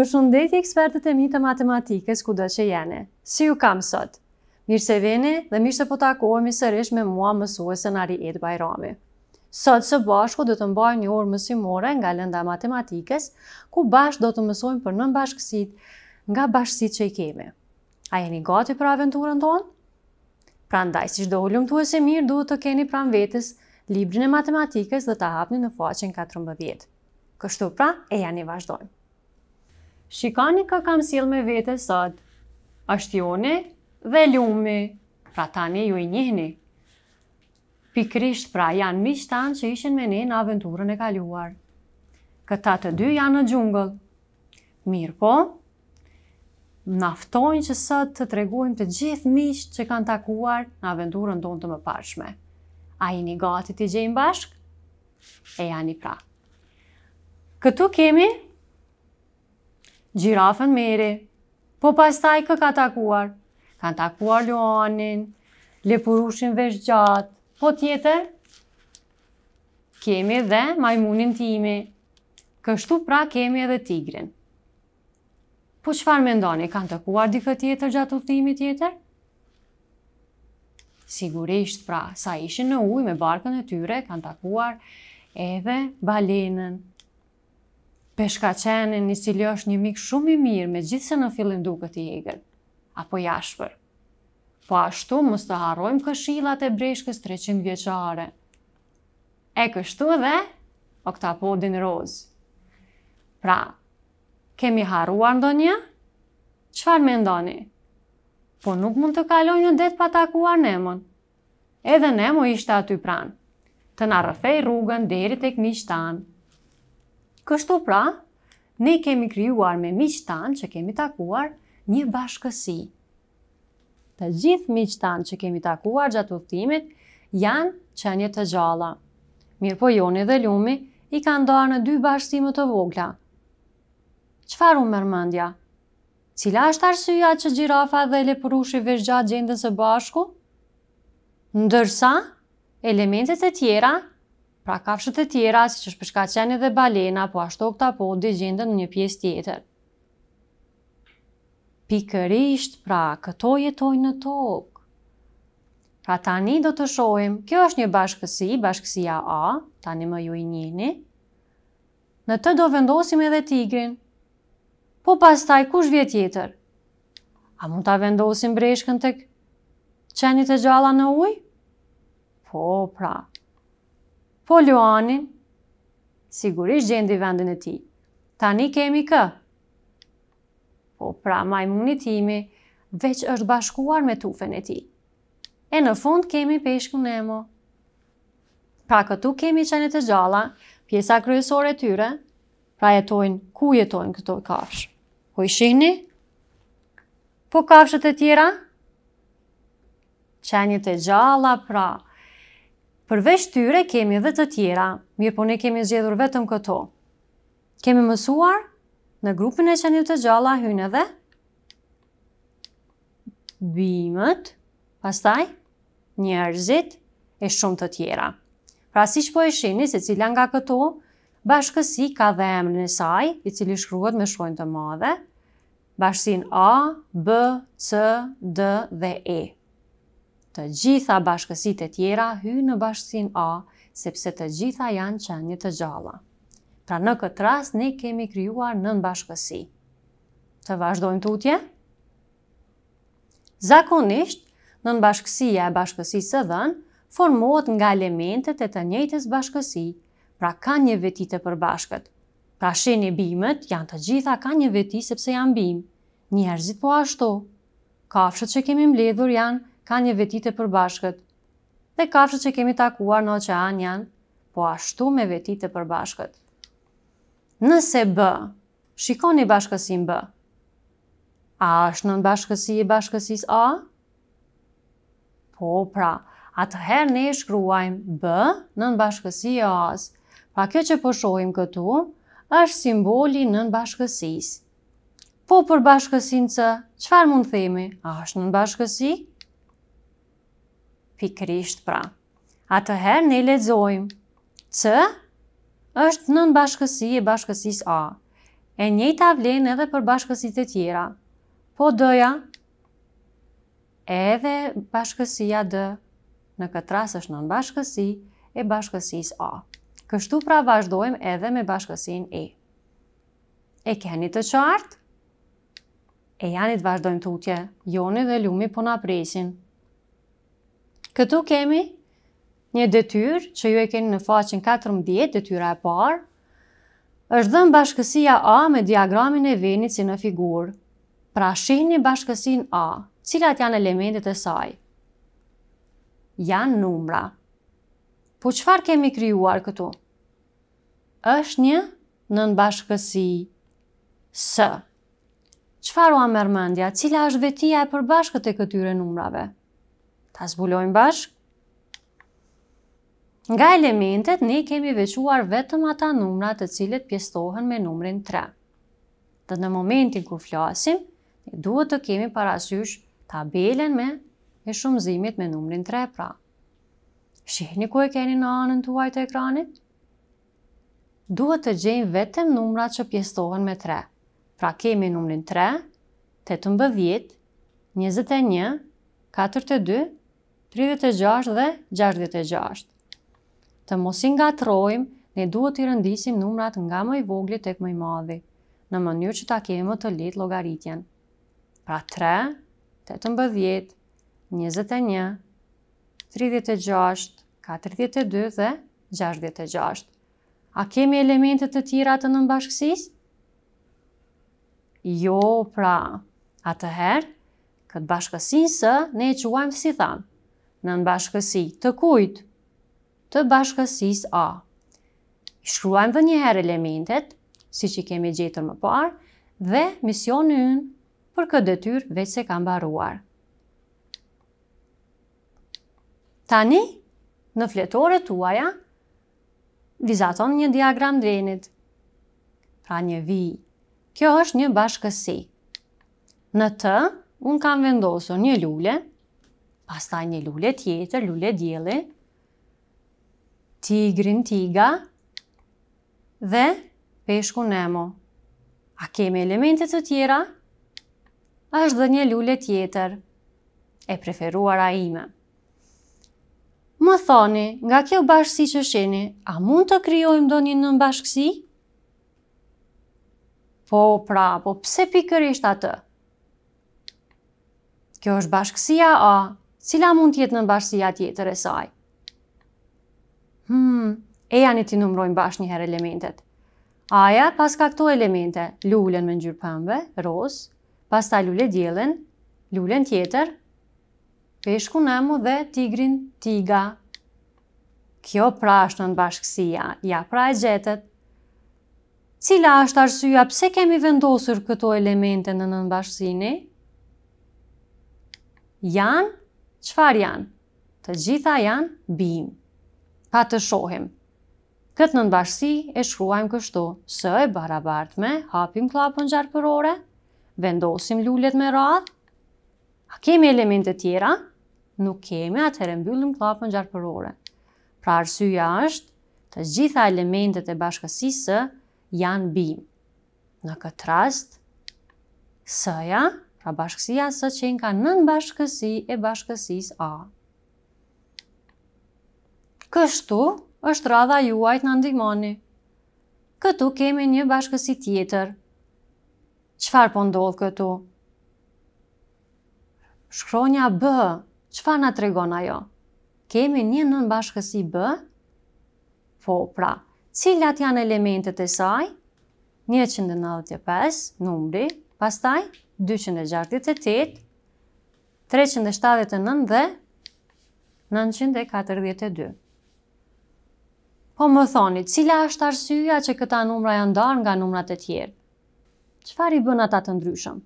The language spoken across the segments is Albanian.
Për shëndetje ekspertët e mi të matematikës ku do që jene. Si ju kam sot? Mirë se dhe mirë se po takohemi sërish me mua mësuese në Ari Ed Bajrami. Sot së bashku do të mbaj një orë mësimore nga lënda matematikës, ku bash do të mësojmë për nën bashkësit nga bashkësit që i kemi. A jeni gati për aventurën tonë? Pra ndaj, si shdo hullum të e mirë, duhet të keni pran vetës librin e matematikës dhe të hapni në faqen 14. Kështu pra, e janë i shikani ka kam sil me vete sot. është joni dhe lumi, pra tani ju i njihni. Pikrisht pra janë mi shtanë që ishen me ne në aventurën e kaluar. Këta të dy janë në gjungëll. Mirë po, naftojnë që sot të tregujmë të gjithë mishë që kanë takuar në aventurën tonë të më pashme. A i një gati t'i gjejmë bashkë? E janë i pra. Këtu kemi Gjirafën meri, po pas taj kë ka takuar? Ka takuar Luanin, lepurushin vesh gjatë, po tjetër? Kemi dhe majmunin timi, kështu pra kemi edhe tigrin. Po qëfar me ndoni, kanë të kuar dikë tjetër gjatë uftimi tjetër? Sigurisht pra, sa ishin në ujë me barkën e tyre, kanë takuar edhe balenën peshka qenë një cilë është një mikë shumë i mirë me gjithë se në fillim duke të jegër, apo jashpër. Po ashtu, mës të harrojmë këshilat e breshkës 300 vjeqare. E kështu dhe, o këta po rozë. Pra, kemi harruar ndonje? Qfar me ndoni? Po nuk mund të kaloj një detë pa takuar nemon. Edhe nemo ishte aty pranë, të në rëfej rrugën deri të këmi shtanë. Kështu pra, ne kemi kryuar me miqë tanë që kemi takuar një bashkësi. Të gjithë miqë tanë që kemi takuar gjatë uftimit janë qenje të gjalla. Mirë po joni dhe lumi i ka ndoar në dy bashkësimë të vogla. Qëfar unë mërmëndja? Cila është arsyja që gjirafa dhe leprushi veshgjat gjendën së bashku? Ndërsa, elementet e tjera pra kafshët e tjera, si që shpishka qeni dhe balena, po ashtu këta po di gjendën në një pjesë tjetër. Pikërisht, pra, këto jetojnë në tokë. Pra tani do të shojmë, kjo është një bashkësi, bashkësia A, tani më ju i njëni, Në të do vendosim edhe tigrin. Po pas taj, kush vjet tjetër? A mund të vendosim breshkën të qenit e gjalla në ujë? Po, pra, po Luanin, sigurisht gjendi vendin e ti. Tani kemi kë. Po pra majmuni timi, veç është bashkuar me tufen e ti. E në fund kemi peshku Nemo. Pra këtu kemi qenet e gjalla, pjesa kryesore e tyre, pra jetojnë, ku jetojnë këto kafsh? Po i shihni? Po kafshët e tjera? Qenjet e gjalla, pra, Përveç tyre kemi edhe të tjera, mirë po ne kemi zgjedhur vetëm këto. Kemi mësuar në grupin e qenit të gjalla hynë edhe bimët, pastaj njerëzit e shumë të tjera. Pra si që po e shini se cila nga këto, bashkësi ka dhe emrin e saj, i cili shkruhet me shkojnë të madhe, bashkësin A, B, C, D dhe E të gjitha bashkësit e tjera hy në bashkësin A, sepse të gjitha janë qenjë të gjalla. Pra në këtë ras, ne kemi kryuar në në bashkësi. Të vazhdojmë tutje? Zakonisht, në në bashkësia e bashkësi së dhenë, formohet nga elementet e të njëtës bashkësi, pra ka një veti të përbashkët. Pra shenë bimët bimet, janë të gjitha ka një veti sepse janë bim. Njerëzit po ashtu. Kafshët që kemi mbledhur janë ka një vetit e përbashkët. Dhe kafshët që kemi takuar në oqean janë, po ashtu me vetit e përbashkët. Nëse B, shikoni një bashkësin B. A është në në bashkësi e bashkësis A? Po pra, atëherë ne shkruajmë B në në bashkësi A. Pra, pa kjo që po këtu, është simboli në në bashkësis. Po për bashkësin C, qëfar mund themi? A është në në bashkësi A? pikrisht pra. atëherë ne lezojmë, C është në në bashkësi e bashkësis A, e njëjta të avlen edhe për bashkësit e tjera, po dëja edhe bashkësia D në këtë ras është në në bashkësi e bashkësis A. Kështu pra vazhdojmë edhe me bashkësin E. E keni të qartë? E janit të vazhdojmë të utje, joni dhe lumi po në apresin. Këtu kemi një detyr që ju e keni në faqin 14, detyra e parë, është dhënë bashkësia A me diagramin e venit si në figurë. Pra shihni bashkësin A, cilat janë elementet e saj? Janë numra. Po qëfar kemi kryuar këtu? është një në bashkësi S. Qëfar u amërmëndja? Cila është vetia e përbashkët e këtyre numrave? Ta zbulojmë bashk. Nga elementet, ne kemi vequar vetëm ata numrat të cilët pjestohen me numrin 3. Dhe në momentin ku flasim, duhet të kemi parasysh tabelen me e shumëzimit me numrin 3 pra. Shihni ku e keni në anën të uajtë e ekranit? Duhet të gjenjë vetëm numrat që pjestohen me 3. Pra kemi numrin 3, 8 21, 42, 36 dhe 66. Të mos i ngatrojmë, ne duhet i rëndisim numrat nga më i vogli tek më i madhi, në mënyrë që ta kemë të lit logaritjen. Pra 3, 18, 21, 36, 42 dhe 66, 66, 66, 66, të 66, 66, në 66, Jo, 66, A 66, 66, 66, 66, 66, 66, 66, 66, 66, 66, në bashkësi të kujt? Të bashkësis A. Shkruajmë dhe njëherë elementet, si që kemi gjetër më parë, dhe misionin në për këtë dëtyr veç se kam baruar. Tani, në fletore tuaja, vizaton një diagram drenit, Pra një vi, kjo është një bashkësi. Në të, unë kam vendosur një lule, pastaj një lule tjetër, lule djeli, tigrin tiga dhe peshku nemo. A kemi elementet të tjera? është dhe një lule tjetër, e preferuara ime. Më thoni, nga kjo bashkësi që sheni, a mund të kryojmë do një nëmbashkësi? Po, pra, po pse pikërisht atë? Kjo është bashkësia A, cila mund tjetë në bashkësia tjetër e saj. Hmm, e janë i ti numrojnë bashkë njëherë elementet. Aja, pas ka këto elemente, lullën me njërë pëmbe, roz, pas ta lullë djelen, lullën tjetër, peshku nëmu dhe tigrin tiga. Kjo pra është në bashkësia, ja pra e gjetët. Cila është arsyja pse kemi vendosur këto elemente në bashkësini? Janë qëfar janë? Të gjitha janë bim. Pa të shohim. Këtë në nëbashësi e shkruajmë kështu, së e barabartë me, hapim klapën gjarë për ore, vendosim lullet me radhë, a kemi elementet tjera? Nuk kemi, atëherë mbyllim klapën gjarë për ore. Pra arsyja është, të gjitha elementet e bashkësisë janë bim. Në këtë rast, sëja, ja, Pra bashkësia së qenë ka nën bashkësi e bashkësis A. Kështu është radha juajt në ndihmoni. Këtu kemi një bashkësi tjetër. Qëfar po ndodhë këtu? Shkronja B, qëfar nga të regon ajo? Kemi një nën bashkësi B? Po, pra, cilat janë elementet e saj? 195, numri, pastaj? 268, 379 dhe 942. Po më thoni, cila është arsyja që këta numra janë darë nga numrat e tjerë? Qëfar i bën ata të ndryshëm?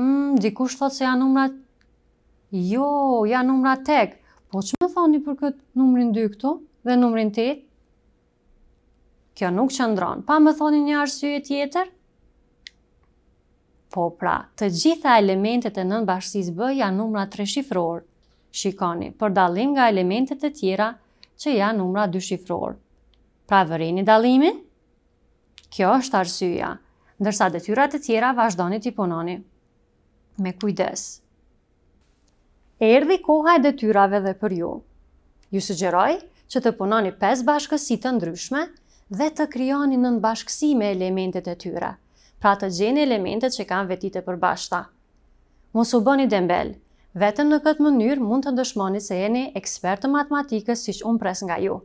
Mm, dikush thot se janë numrat... Jo, janë numrat tek. Po që më thoni për këtë numrin 2 këtu dhe numrin 8? Kjo nuk që ndronë. Pa më thoni një arsye tjetër? Po pra, të gjitha elementet e nën bashkësis B janë numra 3 shifror. Shikoni, për dalim nga elementet e tjera që janë numra 2 shifror. Pra vërini dalimin? Kjo është arsyja, ndërsa detyrat e tjera vazhdoni t'i punoni. Me kujdes. Erdi koha e detyrave dhe për ju. Ju sugjeroj që të punoni 5 bashkësit të ndryshme dhe të kryoni nën bashkësi me elementet e tyra pra të gjeni elementet që kanë vetit e përbashta. Mos u bëni dembel, vetëm në këtë mënyrë mund të ndëshmoni se jeni ekspertë matematikës si që unë pres nga ju.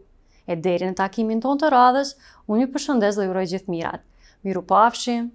E deri në takimin ton të radhës, unë ju përshëndes dhe uroj gjithë mirat. Miru pafshim!